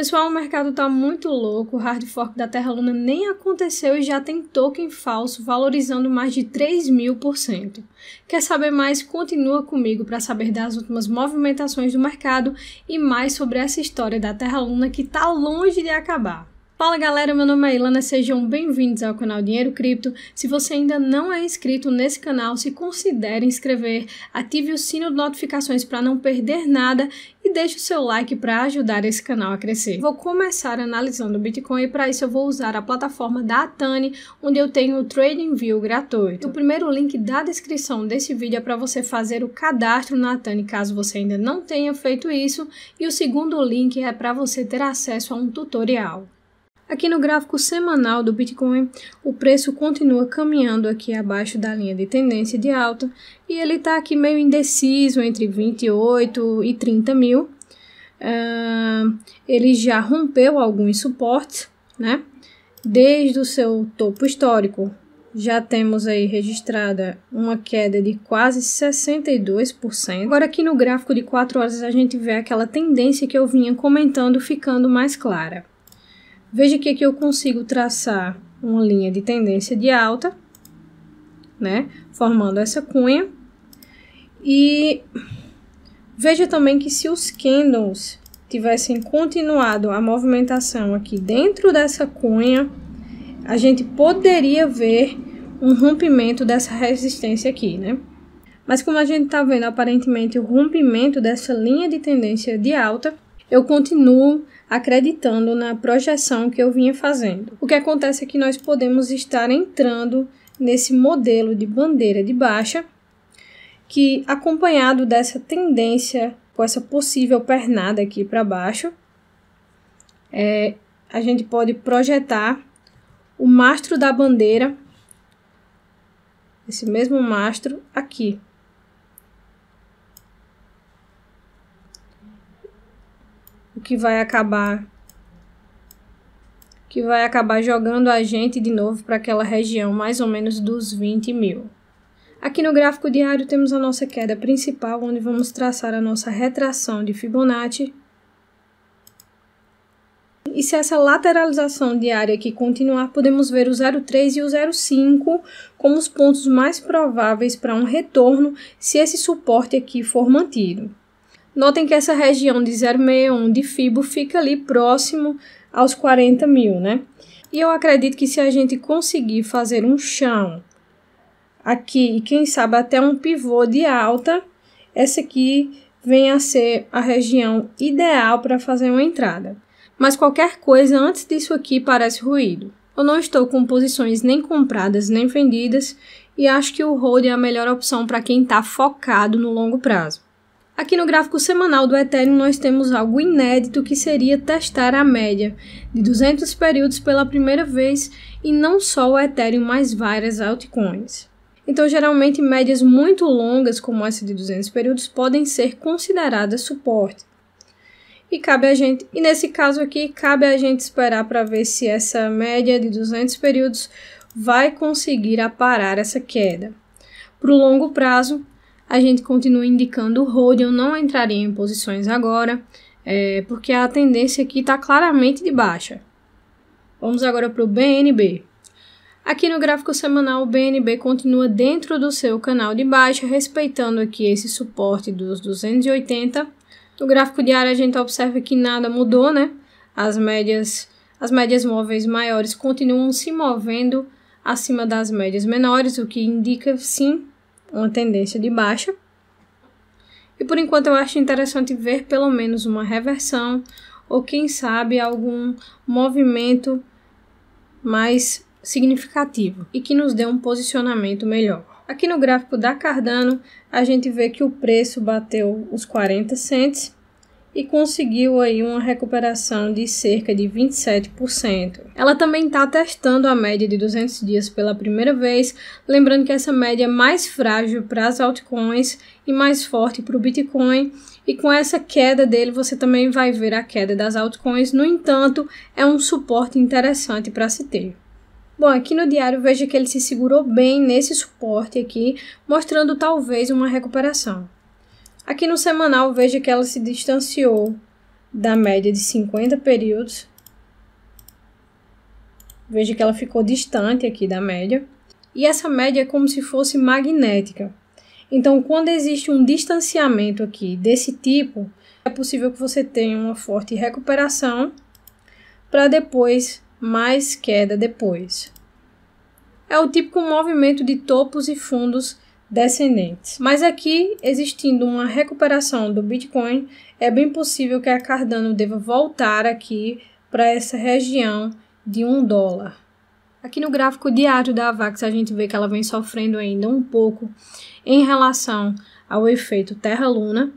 Pessoal, o mercado tá muito louco. O hard fork da Terra Luna nem aconteceu e já tem token falso valorizando mais de 3 mil por cento. Quer saber mais? Continua comigo para saber das últimas movimentações do mercado e mais sobre essa história da Terra Luna que tá longe de acabar. Fala galera, meu nome é Ilana, sejam bem-vindos ao canal Dinheiro Cripto. Se você ainda não é inscrito nesse canal, se considere inscrever, ative o sino de notificações para não perder nada e deixe o seu like para ajudar esse canal a crescer. Vou começar analisando o Bitcoin e para isso eu vou usar a plataforma da Atani, onde eu tenho o TradingView gratuito. O primeiro link da descrição desse vídeo é para você fazer o cadastro na Atani, caso você ainda não tenha feito isso, e o segundo link é para você ter acesso a um tutorial. Aqui no gráfico semanal do Bitcoin, o preço continua caminhando aqui abaixo da linha de tendência de alta e ele está aqui meio indeciso entre 28 e 30 mil. Uh, ele já rompeu alguns suportes, né? Desde o seu topo histórico, já temos aí registrada uma queda de quase 62%. Agora aqui no gráfico de 4 horas a gente vê aquela tendência que eu vinha comentando ficando mais clara. Veja aqui que eu consigo traçar uma linha de tendência de alta, né? Formando essa cunha. E veja também que se os candles tivessem continuado a movimentação aqui dentro dessa cunha, a gente poderia ver um rompimento dessa resistência aqui, né? Mas como a gente está vendo aparentemente o rompimento dessa linha de tendência de alta, eu continuo acreditando na projeção que eu vinha fazendo. O que acontece é que nós podemos estar entrando nesse modelo de bandeira de baixa, que acompanhado dessa tendência, com essa possível pernada aqui para baixo, é, a gente pode projetar o mastro da bandeira, esse mesmo mastro aqui, o que vai acabar que vai acabar jogando a gente de novo para aquela região mais ou menos dos 20 mil. Aqui no gráfico diário temos a nossa queda principal, onde vamos traçar a nossa retração de Fibonacci. E se essa lateralização diária aqui continuar, podemos ver o 0,3 e o 0,5 como os pontos mais prováveis para um retorno se esse suporte aqui for mantido. Notem que essa região de 061 de FIBO fica ali próximo aos 40 mil, né? E eu acredito que se a gente conseguir fazer um chão aqui e quem sabe até um pivô de alta, essa aqui vem a ser a região ideal para fazer uma entrada. Mas qualquer coisa antes disso aqui parece ruído. Eu não estou com posições nem compradas nem vendidas e acho que o hold é a melhor opção para quem está focado no longo prazo. Aqui no gráfico semanal do Ethereum nós temos algo inédito que seria testar a média de 200 períodos pela primeira vez e não só o Ethereum, mas várias altcoins. Então, geralmente, médias muito longas, como essa de 200 períodos, podem ser consideradas suporte. E cabe a gente, e nesse caso aqui, cabe a gente esperar para ver se essa média de 200 períodos vai conseguir aparar essa queda. Para o longo prazo, a gente continua indicando o hold. Eu não entraria em posições agora, é, porque a tendência aqui está claramente de baixa. Vamos agora para o BNB. Aqui no gráfico semanal, o BNB continua dentro do seu canal de baixa, respeitando aqui esse suporte dos 280. No gráfico diário, a gente observa que nada mudou, né? As médias, as médias móveis maiores continuam se movendo acima das médias menores, o que indica, sim, uma tendência de baixa. E por enquanto eu acho interessante ver pelo menos uma reversão ou quem sabe algum movimento mais significativo e que nos dê um posicionamento melhor. Aqui no gráfico da Cardano, a gente vê que o preço bateu os 40 centes e conseguiu aí uma recuperação de cerca de 27%. Ela também está testando a média de 200 dias pela primeira vez, lembrando que essa média é mais frágil para as altcoins e mais forte para o Bitcoin, e com essa queda dele você também vai ver a queda das altcoins, no entanto, é um suporte interessante para se ter. Bom, aqui no diário veja que ele se segurou bem nesse suporte aqui, mostrando talvez uma recuperação. Aqui no semanal, veja que ela se distanciou da média de 50 períodos. Veja que ela ficou distante aqui da média. E essa média é como se fosse magnética. Então, quando existe um distanciamento aqui desse tipo, é possível que você tenha uma forte recuperação para depois mais queda depois. É o típico movimento de topos e fundos descendentes. Mas aqui, existindo uma recuperação do Bitcoin, é bem possível que a Cardano deva voltar aqui para essa região de um dólar. Aqui no gráfico diário da AVAX, a gente vê que ela vem sofrendo ainda um pouco em relação ao efeito Terra-Luna.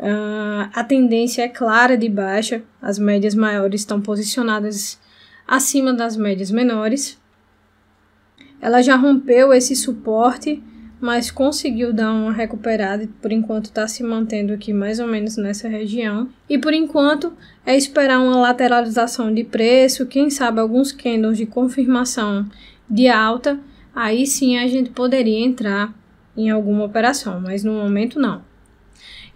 Uh, ah, a tendência é clara de baixa, as médias maiores estão posicionadas acima das médias menores. Ela já rompeu esse suporte mas conseguiu dar uma recuperada e por enquanto está se mantendo aqui mais ou menos nessa região. E por enquanto é esperar uma lateralização de preço, quem sabe alguns candles de confirmação de alta, aí sim a gente poderia entrar em alguma operação, mas no momento não.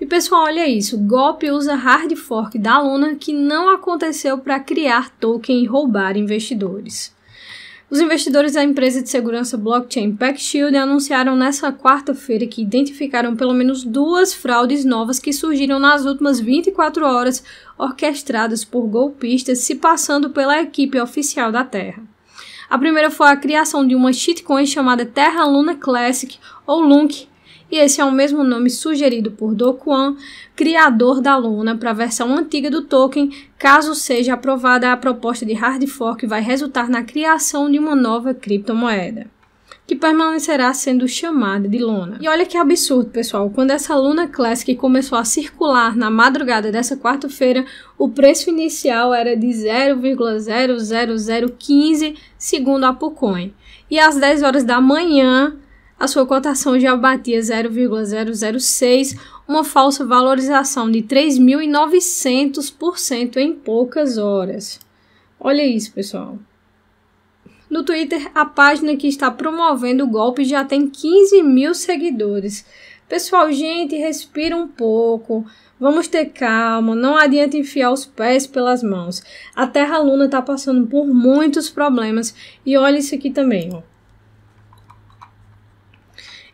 E pessoal, olha isso, golpe usa hard fork da Luna que não aconteceu para criar token e roubar investidores. Os investidores da empresa de segurança blockchain PackShield anunciaram nesta quarta-feira que identificaram pelo menos duas fraudes novas que surgiram nas últimas 24 horas, orquestradas por golpistas se passando pela equipe oficial da Terra. A primeira foi a criação de uma shitcoin chamada Terra Luna Classic, ou LUNC, e esse é o mesmo nome sugerido por Do Kwon, criador da Luna, para a versão antiga do token. Caso seja aprovada, a proposta de hard fork vai resultar na criação de uma nova criptomoeda que permanecerá sendo chamada de Luna. E olha que absurdo, pessoal. Quando essa Luna Classic começou a circular na madrugada dessa quarta-feira, o preço inicial era de 0,00015, segundo a Pucoin. E às 10 horas da manhã, a sua cotação já batia 0,006, uma falsa valorização de 3.900% em poucas horas. Olha isso, pessoal. No Twitter, a página que está promovendo o golpe já tem 15 mil seguidores. Pessoal, gente, respira um pouco. Vamos ter calma, não adianta enfiar os pés pelas mãos. A Terra Luna está passando por muitos problemas. E olha isso aqui também, ó.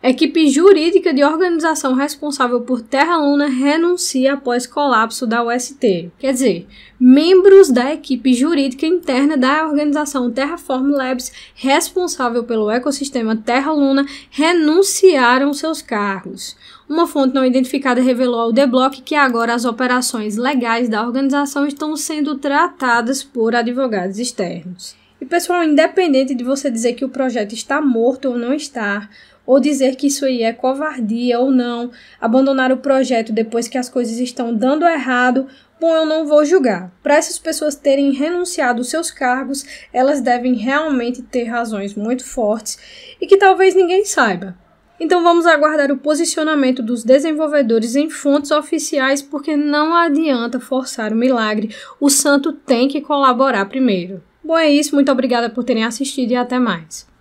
Equipe jurídica de organização responsável por Terra Luna renuncia após colapso da UST. Quer dizer, membros da equipe jurídica interna da organização Terraform Labs, responsável pelo ecossistema Terra Luna, renunciaram seus cargos. Uma fonte não identificada revelou ao The Block que agora as operações legais da organização estão sendo tratadas por advogados externos. E pessoal, independente de você dizer que o projeto está morto ou não está, ou dizer que isso aí é covardia ou não, abandonar o projeto depois que as coisas estão dando errado, bom, eu não vou julgar. Para essas pessoas terem renunciado seus cargos, elas devem realmente ter razões muito fortes e que talvez ninguém saiba. Então vamos aguardar o posicionamento dos desenvolvedores em fontes oficiais, porque não adianta forçar o milagre, o santo tem que colaborar primeiro. Bom, é isso. Muito obrigada por terem assistido e até mais.